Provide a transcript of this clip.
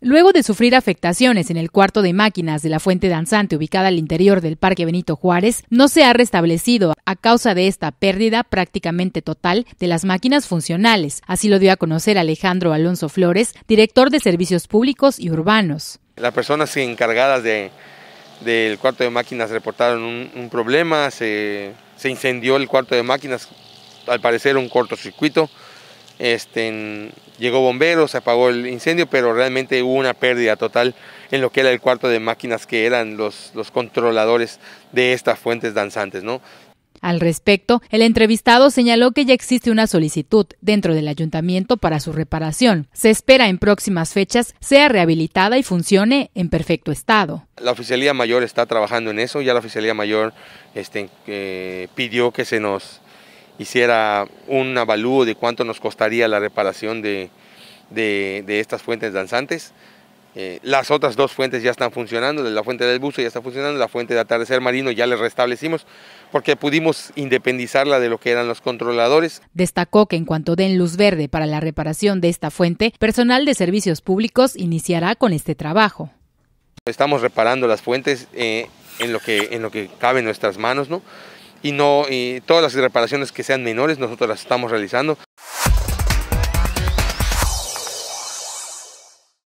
Luego de sufrir afectaciones en el cuarto de máquinas de la fuente danzante ubicada al interior del Parque Benito Juárez, no se ha restablecido a causa de esta pérdida prácticamente total de las máquinas funcionales. Así lo dio a conocer Alejandro Alonso Flores, director de Servicios Públicos y Urbanos. Las personas encargadas del cuarto de máquinas reportaron un, problema, se, se incendió el cuarto de máquinas, al parecer un cortocircuito este, llegó bomberos, se apagó el incendio, pero realmente hubo una pérdida total en lo que era el cuarto de máquinas que eran los, los controladores de estas fuentes danzantes, ¿no? Al respecto, el entrevistado señaló que ya existe una solicitud dentro del ayuntamiento para su reparación. Se espera en próximas fechas sea rehabilitada y funcione en perfecto estado. La oficialía mayor está trabajando en eso, ya la oficialía mayor este, eh, pidió que se nos hiciera un avalúo de cuánto nos costaría la reparación de, estas fuentes danzantes. Eh, las otras dos fuentes ya están funcionando, la fuente del buzo ya está funcionando, la fuente de atardecer marino ya le restablecimos porque pudimos independizarla de lo que eran los controladores. Destacó que en cuanto den luz verde para la reparación de esta fuente, personal de servicios públicos iniciará con este trabajo. Estamos reparando las fuentes eh, en, lo que, en lo que cabe en nuestras manos, ¿no? y no y todas las reparaciones que sean menores nosotros las estamos realizando.